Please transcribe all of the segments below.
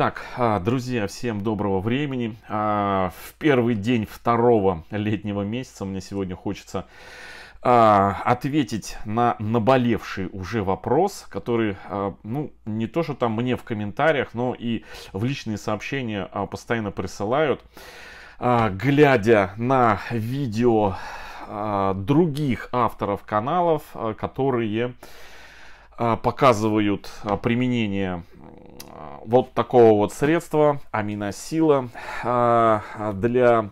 Так, а, друзья, всем доброго времени. А, в первый день второго летнего месяца мне сегодня хочется а, ответить на наболевший уже вопрос, который, ну, не то, что там мне в комментариях, но и в личные сообщения постоянно присылают. Глядя на видео других авторов каналов, которые показывают применение вот такого вот средства, аминосила а, для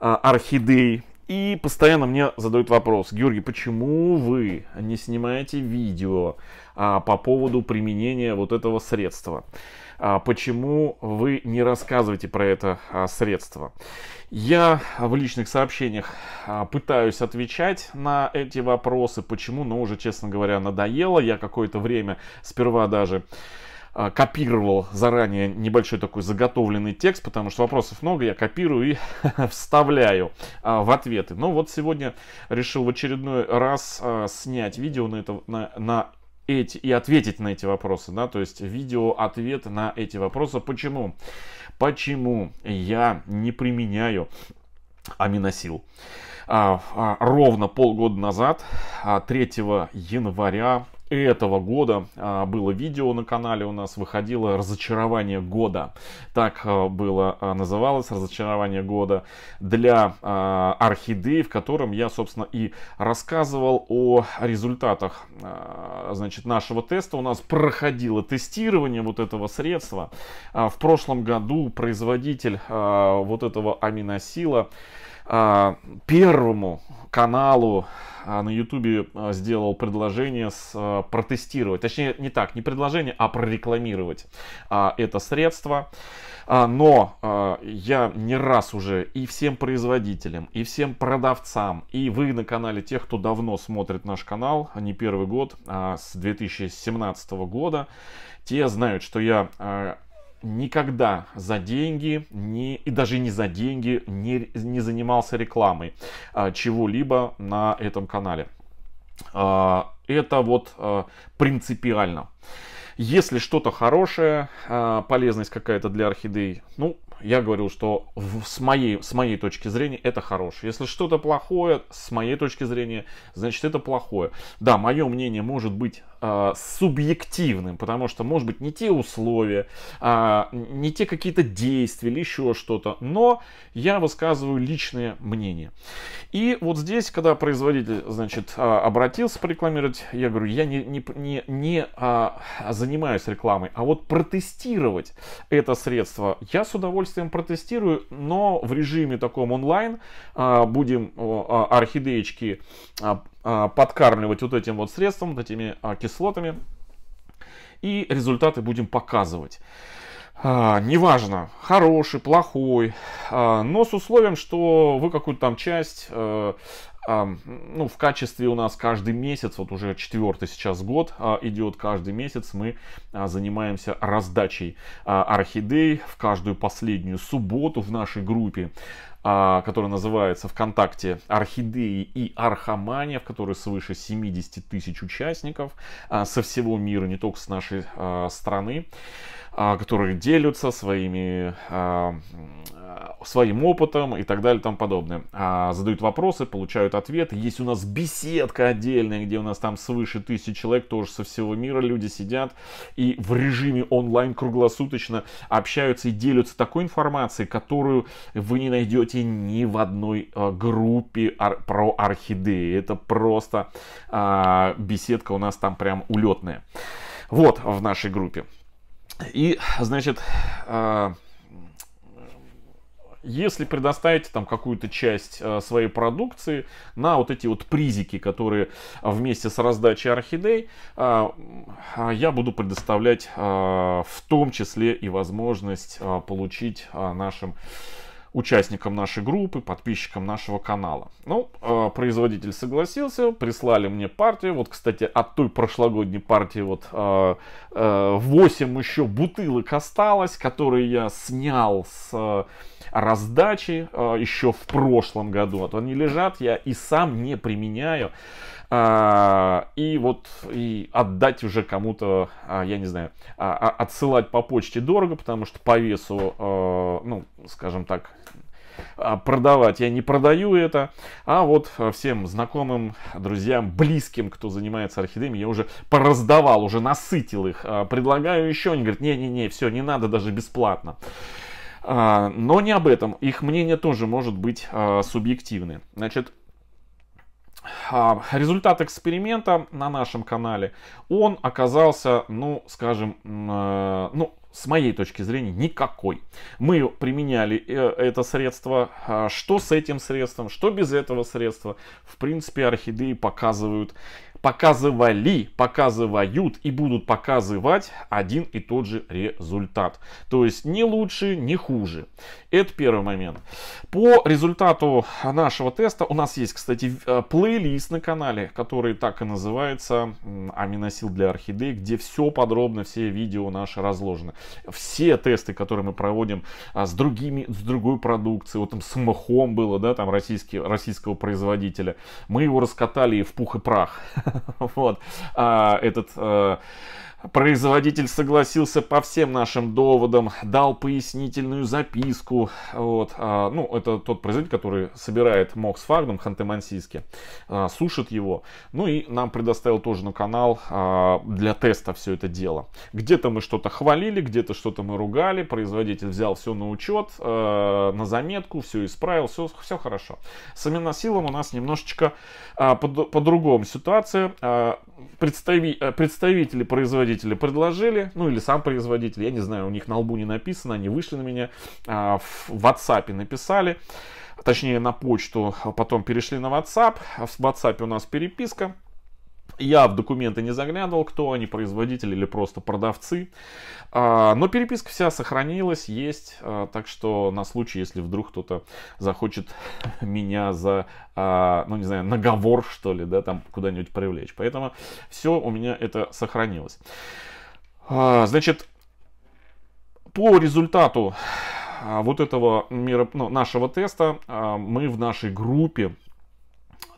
а, орхидей. И постоянно мне задают вопрос, Георгий, почему вы не снимаете видео а, по поводу применения вот этого средства? почему вы не рассказываете про это средство. Я в личных сообщениях пытаюсь отвечать на эти вопросы, почему, но уже, честно говоря, надоело. Я какое-то время сперва даже а, копировал заранее небольшой такой заготовленный текст, потому что вопросов много, я копирую и вставляю а, в ответы. Но вот сегодня решил в очередной раз а, снять видео на, это, на, на эти и ответить на эти вопросы, да, то есть видео ответ на эти вопросы. Почему? Почему я не применяю аминосил? А, а, ровно полгода назад, 3 января этого года а, было видео на канале у нас, выходило «Разочарование года». Так а, было, а, называлось «Разочарование года» для орхидей, в котором я, собственно, и рассказывал о результатах значит, нашего теста. У нас проходило тестирование вот этого средства. В прошлом году производитель вот этого аминосила а, первому каналу а, на Ютубе а, сделал предложение с, протестировать, точнее не так, не предложение, а прорекламировать это средство. Но я не раз уже и всем производителям, и всем продавцам, и вы на канале тех, кто давно смотрит наш канал, не первый год, а с 2017 года, те знают, что я никогда за деньги не, и даже не за деньги не, не занимался рекламой а, чего-либо на этом канале. А, это вот а, принципиально. Если что-то хорошее, а, полезность какая-то для орхидей, ну, я говорил, что в, с, моей, с моей точки зрения это хорошее. Если что-то плохое, с моей точки зрения, значит это плохое. Да, мое мнение может быть а, субъективным, потому что, может быть, не те условия, э, не те какие-то действия или еще что-то, но я высказываю личное мнение. И вот здесь, когда производитель, значит, а, обратился порекламировать, я говорю, я не, не, не, не а, занимаюсь рекламой, а вот протестировать это средство, я с удовольствием протестирую, но в режиме таком онлайн а, будем а, орхидеечки а, подкармливать вот этим вот средством, вот этими а, слотами И результаты будем показывать. А, неважно, хороший, плохой, а, но с условием, что вы какую-то там часть э, ну, в качестве у нас каждый месяц, вот уже четвертый сейчас год а, идет, каждый месяц мы а, занимаемся раздачей а, орхидей в каждую последнюю субботу в нашей группе которая называется ВКонтакте «Орхидеи и Архамания", в которой свыше 70 тысяч участников со всего мира, не только с нашей страны которые делятся своими своим опытом и так далее и тому подобное. А, задают вопросы, получают ответы. Есть у нас беседка отдельная, где у нас там свыше тысячи человек, тоже со всего мира люди сидят и в режиме онлайн круглосуточно общаются и делятся такой информацией, которую вы не найдете ни в одной а, группе ар- про орхидеи. Это просто а, беседка у нас там прям улетная. Вот в нашей группе. И, значит, а, если предоставите там какую-то часть э, своей продукции на вот эти вот призики, которые вместе с раздачей орхидей, э, э, я буду предоставлять э, в том числе и возможность э, получить э, нашим участникам нашей группы, подписчикам нашего канала. Ну, э, производитель согласился, прислали мне партию. Вот, кстати, от той прошлогодней партии вот э, э, 8 еще бутылок осталось, которые я снял с... Э, раздачи э, еще в прошлом году. Вот а они лежат, я и сам не применяю. А, и вот и отдать уже кому-то, а, я не знаю, отсылать по почте дорого, потому что по весу, э, ну, скажем так, продавать. Я не продаю это, а вот э, всем знакомым, друзьям, близким, кто занимается орхидеями, я уже пораздавал, уже насытил их. Предлагаю еще, они говорят, не-не-не, все, не надо, даже бесплатно. А, но не об этом. Их мнение тоже может быть а, субъективны. Значит, а, результат эксперимента на нашем канале, он оказался, ну, скажем, ну, с моей точки зрения, никакой. Мы применяли э, это средство, а, что с этим средством, что без этого средства. В принципе, орхидеи показывают, показывали, показывают и будут показывать один и тот же результат. То есть не лучше, не хуже. Это первый момент. По результату нашего теста у нас есть, кстати, э, плейлист на канале, который так и называется «Аминосил для орхидей», где все подробно, все видео наши разложены все тесты, которые мы проводим а, с другими, с другой продукцией, вот там с мхом было, да, там российский, российского производителя, мы его раскатали в пух и прах. Вот а, этот а, Производитель согласился по всем нашим доводам, дал пояснительную записку. Вот, а, ну, это тот производитель, который собирает мокс фагнум ханты-мансийски, а, сушит его. Ну и нам предоставил тоже на канал а, для теста все это дело. Где-то мы что-то хвалили, где-то что-то мы ругали. Производитель взял все на учет, а, на заметку, все исправил, все, все хорошо. С аминосилом у нас немножечко по-другому ситуация. представители производителя производители предложили, ну или сам производитель, я не знаю, у них на лбу не написано, они вышли на меня, а, в WhatsApp написали, точнее на почту, а потом перешли на WhatsApp, а в WhatsApp у нас переписка, я в документы не заглядывал, кто они, производители или просто продавцы. А, но переписка вся сохранилась, есть. А, так что на случай, если вдруг кто-то захочет меня за, а, ну не знаю, наговор, что ли, да, там куда-нибудь привлечь. Поэтому все у меня это сохранилось. Значит, по результату вот этого мира, ну, нашего теста мы в нашей группе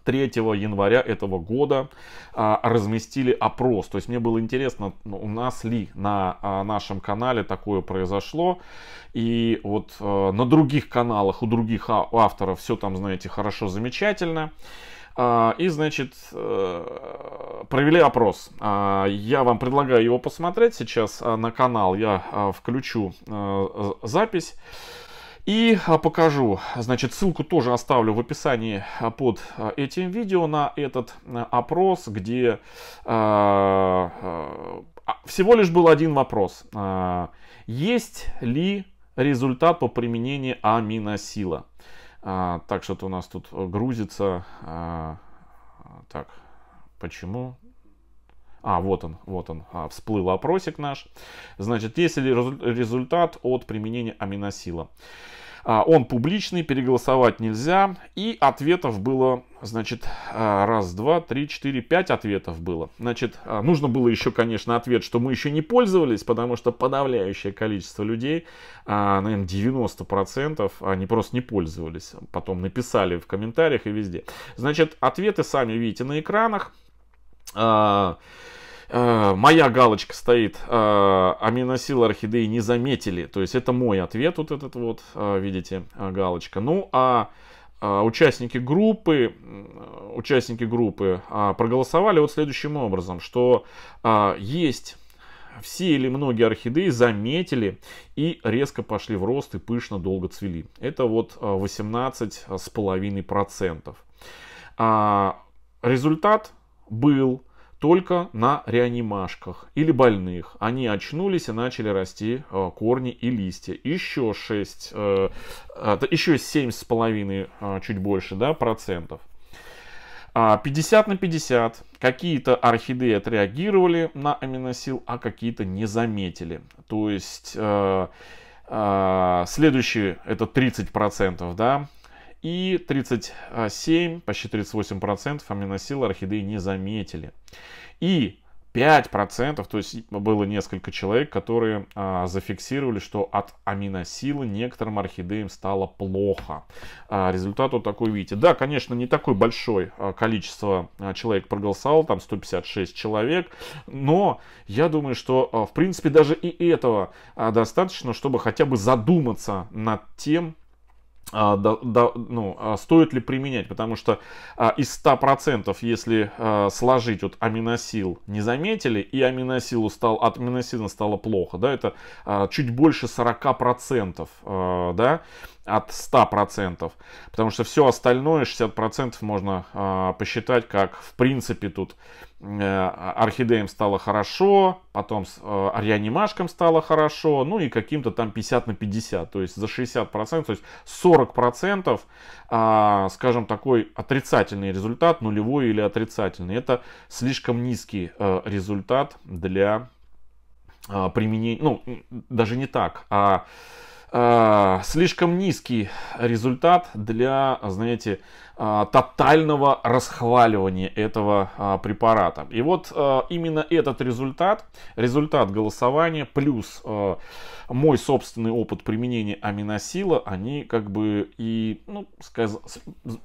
3 января этого года а, разместили опрос. То есть мне было интересно, ну, у нас ли на а, нашем канале такое произошло. И вот а, на других каналах, у других а, авторов все там, знаете, хорошо, замечательно. А, и, значит, э, провели опрос. А, я вам предлагаю его посмотреть сейчас на канал. Я включу э, запись. И а, покажу, значит, ссылку тоже оставлю в описании а, под а, этим видео на этот опрос, где всего лишь был один вопрос. Есть ли результат по применению аминосила? Так, что-то у нас тут э, грузится. Так, почему? А, вот он, вот он, а, всплыл опросик наш. Значит, есть ли результат от применения аминосила? А, он публичный, переголосовать нельзя. И ответов было, значит, а, раз, два, три, четыре, пять ответов было. Значит, а, нужно было еще, конечно, ответ, что мы еще не пользовались, потому что подавляющее количество людей, а, наверное, 90%, они просто не пользовались. Потом написали в комментариях и везде. Значит, ответы сами видите на экранах. А, а, моя галочка стоит, а, аминосилы орхидеи не заметили. То есть это мой ответ, вот этот вот, видите, галочка. Ну, а участники группы, участники группы проголосовали вот следующим образом, что есть все или многие орхидеи заметили и резко пошли в рост и пышно долго цвели. Это вот 18,5%. Результат был только на реанимашках или больных. Они очнулись и начали расти э, корни и листья. Еще 6, э, а, еще 7,5, а, чуть больше, да, процентов. 50 а, на 50. Какие-то орхидеи отреагировали на аминосил, а какие-то не заметили. То есть... Э, Следующие это 30%, да, и 37, почти 38% аминосил орхидеи не заметили. И 5%, то есть было несколько человек, которые а, зафиксировали, что от аминосилы некоторым орхидеям стало плохо. А, результат вот такой, видите. Да, конечно, не такое большое а, количество а, человек проголосовало, там 156 человек, но я думаю, что а, в принципе даже и этого достаточно, чтобы хотя бы задуматься над тем, а, да, да, ну, а стоит ли применять, потому что а, из 100%, если а, сложить вот аминосил не заметили, и аминосилу стал, от аминосила стало плохо, да, это а, чуть больше 40%, а, да, от 100%, потому что все остальное, 60% можно а, посчитать как, в принципе, тут Э, а, орхидеям стало хорошо, потом с э, арианимашкам стало хорошо, ну и каким-то там 50 на 50, то есть за 60%, то есть 40%, а, скажем, такой отрицательный результат, нулевой или отрицательный. Это слишком низкий э, результат для а, применения, ну, даже не так, а а, слишком низкий результат для, знаете, а, тотального расхваливания этого а, препарата. И вот именно этот результат, результат голосования плюс мой собственный опыт применения аминосила, они как бы и ну, сказ...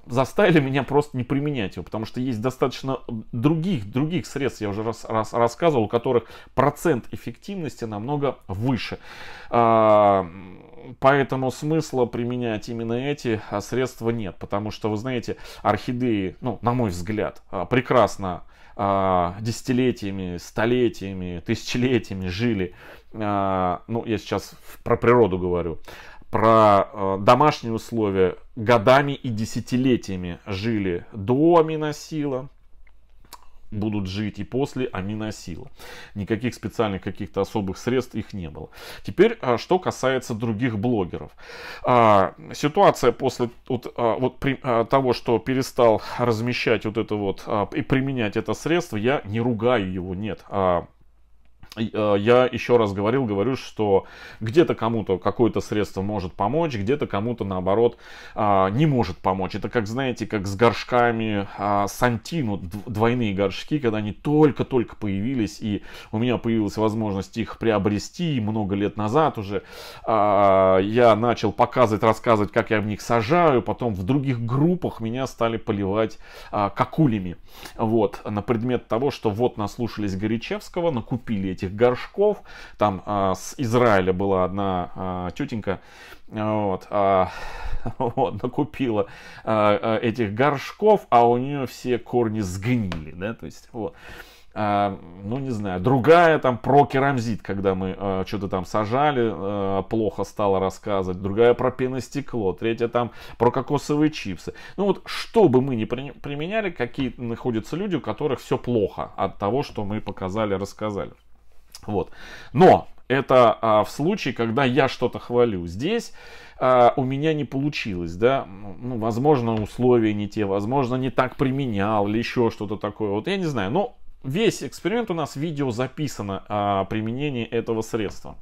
заставили меня просто не применять его, потому что есть достаточно других, других средств, я уже раз, раз рассказывал, у которых процент эффективности намного выше поэтому смысла применять именно эти а, средства нет, потому что, вы знаете, орхидеи, ну, на мой взгляд, а, прекрасно а, десятилетиями, столетиями, тысячелетиями жили, ну, я сейчас про природу говорю, про домашние условия годами и десятилетиями жили до аминосила, будут жить и после, аминосила. Никаких специальных каких-то особых средств их не было. Теперь, а, что касается других блогеров. А, ситуация после вот, а, вот того, что перестал размещать вот это вот и применять это средство, я не ругаю его, нет. Э, я еще раз говорил, говорю, что где-то кому-то какое-то средство может помочь, где-то кому-то, наоборот, а, не может помочь. Это как, знаете, как с горшками а, Сантину, двойные горшки, когда они только-только появились, и у меня появилась возможность их приобрести много лет назад уже. А, я начал показывать, рассказывать, как я в них сажаю, потом в других группах меня стали поливать кокулями, Вот, на предмет того, что вот наслушались Горячевского, накупили эти этих горшков. Там а, с Израиля была одна а, тетенька, а, вот, а, вот, накупила а, а, этих горшков, а у нее все корни сгнили, да, то есть, вот. А, ну не знаю, другая там про керамзит, когда мы а, что-то там сажали, а, плохо стало рассказывать, другая про пеностекло, третья там про кокосовые чипсы. Ну вот, что бы мы ни применяли, какие находятся люди, у которых все плохо от того, что мы показали, рассказали. Вот. Но это а, в случае, когда я что-то хвалю. Здесь а, у меня не получилось, да, ну, возможно, условия не те, возможно, не так применял или еще что-то такое. Вот я не знаю, но весь эксперимент у нас видео записано о а, применении этого средства.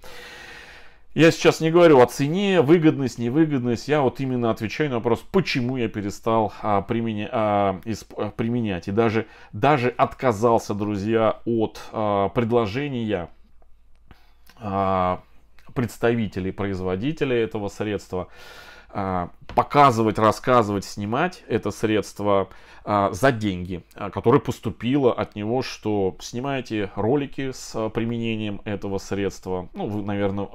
Я сейчас не говорю о цене, выгодность, невыгодность. Я вот именно отвечаю на вопрос, почему я перестал а, применя, а, исп, а, применять. И даже, даже отказался, друзья, от а, предложения а, представителей, производителей этого средства. А, показывать, рассказывать, снимать это средство а, за деньги, а, которое поступило от него, что снимаете ролики с применением этого средства. Ну, вы, наверное,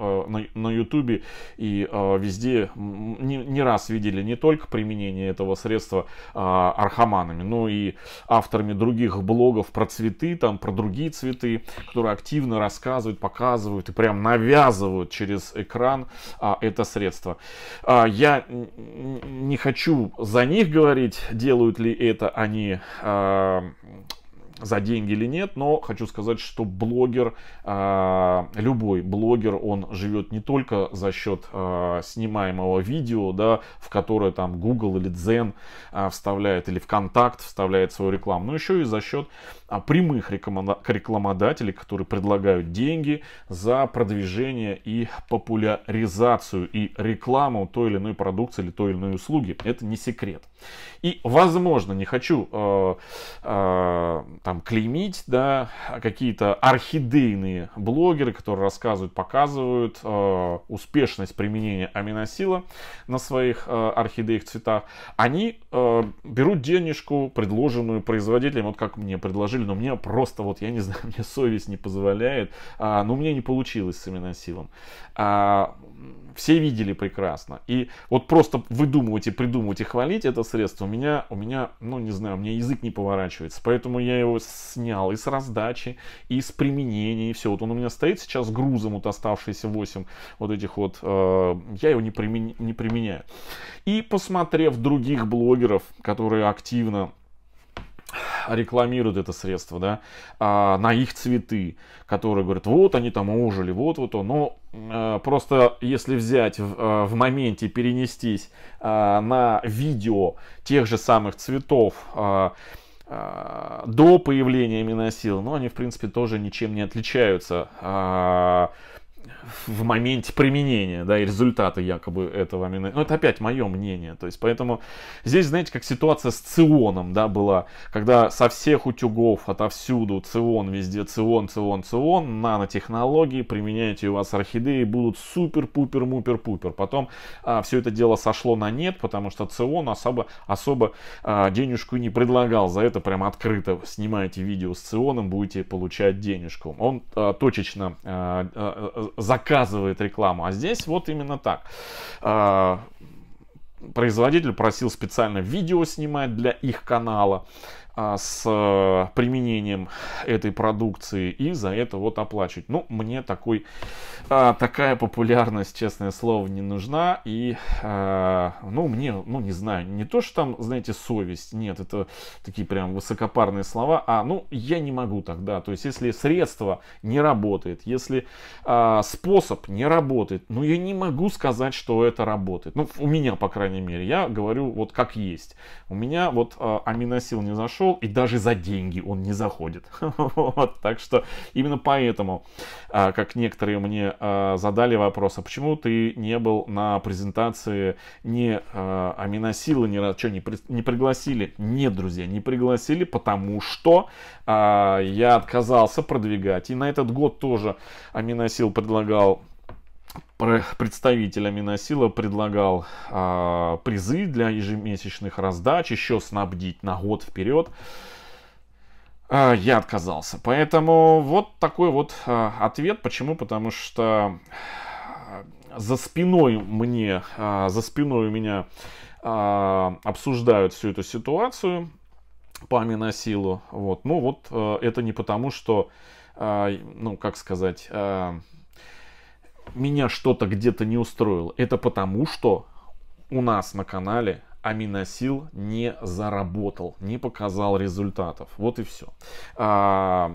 на Ютубе и везде не, не раз видели не только применение этого средства архаманами, но и авторами других блогов про цветы, там, про другие цветы, которые активно рассказывают, показывают и прям навязывают через экран это средство. Я я не хочу за них говорить, делают ли это они а, за деньги или нет, но хочу сказать, что блогер, а, любой блогер, он живет не только за счет а, снимаемого видео, да, в которое там Google или Zen а, вставляет, или ВКонтакт вставляет свою рекламу, но еще и за счет прямых рекламодателей, которые предлагают деньги за продвижение и популяризацию и рекламу той или иной продукции или той или иной услуги. Это не секрет. И, возможно, не хочу там клеймить, да, какие-то орхидейные блогеры, которые рассказывают, показывают э, успешность применения аминосила на своих э, орхидеях цветах, они э, берут денежку, предложенную производителем, вот как мне предложили, но мне просто, вот я не знаю, мне совесть не позволяет, э, но у меня не получилось с аминосилом. Э, все видели прекрасно. И вот просто выдумывать и придумывать и хвалить это средство у меня, у меня, ну не знаю, у меня язык не поворачивается. Поэтому я его снял и с раздачи, и с применения, и все. Вот он у меня стоит сейчас грузом, вот оставшиеся 8 вот этих вот, э, я его не, примен, не применяю. И посмотрев других блогеров, которые активно рекламируют это средство, да, а, на их цветы, которые говорят, вот они там ужили, вот вот он. Но э, просто если взять в, э, моменте, перенестись э, на видео тех же самых цветов, до появления миносил, но ну, они, в принципе, тоже ничем не отличаются а, в моменте применения, да, и результаты якобы этого амино... Ну, это опять мое мнение, то есть, поэтому здесь, знаете, как ситуация с ционом, да, была, когда со всех утюгов, отовсюду, цион везде, цион, цион, цион, нанотехнологии, применяете у вас орхидеи, будут супер-пупер-мупер-пупер. Потом а, все это дело сошло на нет, потому что цион особо, особо а, денежку не предлагал, за это прям открыто снимаете видео с ционом, будете получать денежку. Он а, точечно а, а, а заказывает рекламу, а здесь вот именно так. А, производитель просил специально видео снимать для их канала. А, с э, применением этой продукции и за это вот оплачивать. Ну, мне такой, а, такая популярность, честное слово, не нужна. И, а, ну, мне, ну, не знаю, не то, что там, знаете, совесть, нет, это такие прям высокопарные слова, а, ну, я не могу тогда. То есть, если средство не работает, если способ не работает, ну, я не могу сказать, что это работает. Ну, у меня, по крайней мере, я говорю вот как есть. У меня вот аминосил не зашел, зашел, и даже за деньги он не заходит. Вот, так что именно поэтому, а, как некоторые мне а, задали вопрос, а почему ты не был на презентации не а, аминосилы, не что, не, не пригласили? Нет, друзья, не пригласили, потому что я отказался продвигать. И на этот год тоже аминосил предлагал представителя Миносила предлагал а, призы для ежемесячных раздач, еще снабдить на год вперед. А, я отказался. Поэтому вот такой вот а, ответ. Почему? Потому что а, за спиной мне, а, за спиной у меня а, обсуждают всю эту ситуацию по Миносилу. Вот. Ну вот а, это не потому, что, а, ну как сказать... А, меня что-то где-то не устроило, это потому, что у нас на канале аминосил не заработал, не показал результатов. Вот и все. А,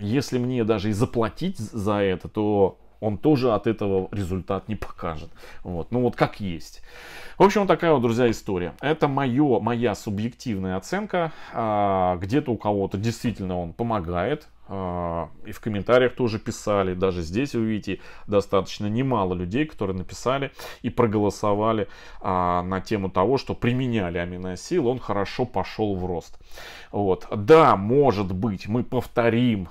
если мне даже и заплатить за это, то он тоже от этого результат не покажет. Вот. Ну вот как есть. В общем, такая вот, друзья, история. Это моё, моя субъективная оценка. А, где-то у кого-то действительно он помогает. А, и в комментариях тоже писали. Даже здесь вы видите достаточно немало людей, которые написали и проголосовали а, на тему того, что применяли аминосил, он хорошо пошел в рост. Вот. Да, может быть, мы повторим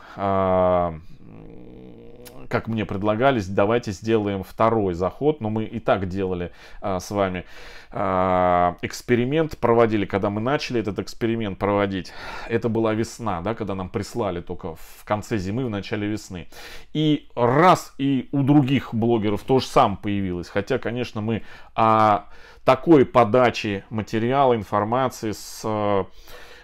как мне предлагались, давайте сделаем второй заход, но мы и так делали а, с вами а, эксперимент, проводили, когда мы начали этот эксперимент проводить, это была весна, да, когда нам прислали только в конце зимы, в начале весны. И раз и у других блогеров тоже сам появилось, хотя, конечно, мы о а, такой подаче материала, информации с а,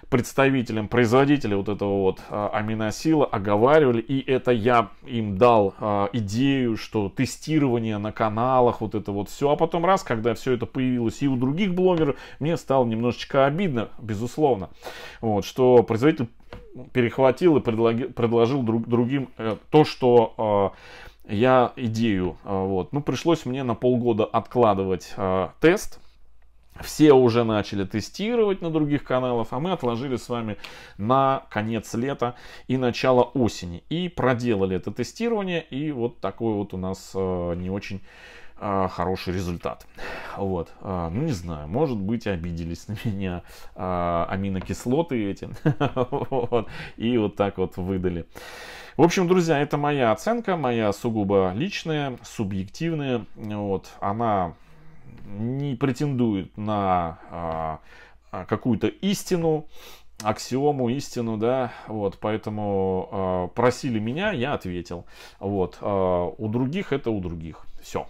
представителям, производителя вот этого вот а, аминосила оговаривали, и это я им дал а, идею, что тестирование на каналах, вот это вот все. А потом раз, когда все это появилось и у других блогеров, мне стало немножечко обидно, безусловно, вот, что производитель перехватил и предложил, друг, другим э, то, что а, я идею. Вот. Ну, пришлось мне на полгода откладывать тест, все уже начали тестировать на других каналах, а мы отложили с вами на конец лета и начало осени. И проделали это тестирование, и вот такой вот у нас э, не очень э, хороший результат. Вот, э, ну не знаю, может быть обиделись на меня э, аминокислоты эти, и вот так вот выдали. В общем, друзья, это моя оценка, моя сугубо личная, субъективная, вот, она не претендует на а, а, какую-то истину, аксиому, истину, да, вот, поэтому э, просили меня, я ответил, вот, э, у других это у других, все.